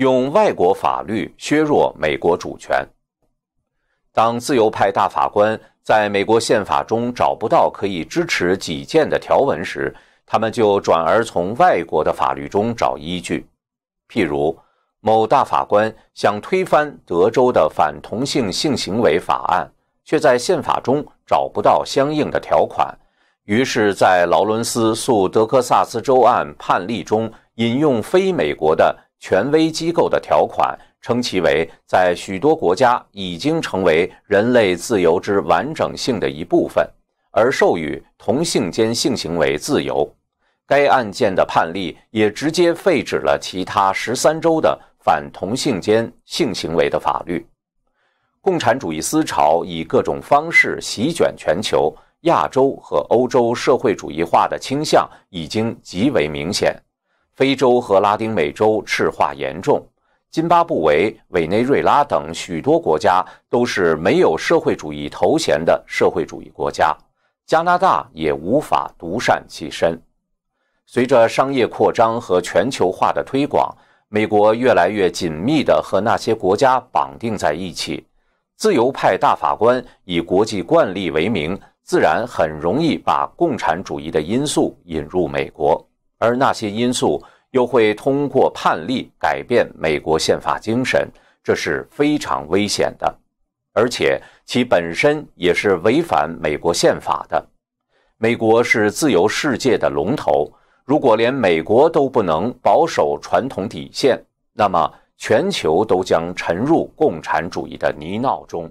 用外国法律削弱美国主权。当自由派大法官在美国宪法中找不到可以支持己见的条文时，他们就转而从外国的法律中找依据。譬如，某大法官想推翻德州的反同性性行为法案，却在宪法中找不到相应的条款，于是，在劳伦斯诉德克萨斯州案判例中，引用非美国的。权威机构的条款称其为在许多国家已经成为人类自由之完整性的一部分，而授予同性间性行为自由。该案件的判例也直接废止了其他十三州的反同性间性行为的法律。共产主义思潮以各种方式席卷全球，亚洲和欧洲社会主义化的倾向已经极为明显。非洲和拉丁美洲赤化严重，津巴布韦、委内瑞拉等许多国家都是没有社会主义头衔的社会主义国家。加拿大也无法独善其身。随着商业扩张和全球化的推广，美国越来越紧密地和那些国家绑定在一起。自由派大法官以国际惯例为名，自然很容易把共产主义的因素引入美国。而那些因素又会通过判例改变美国宪法精神，这是非常危险的，而且其本身也是违反美国宪法的。美国是自由世界的龙头，如果连美国都不能保守传统底线，那么全球都将沉入共产主义的泥淖中。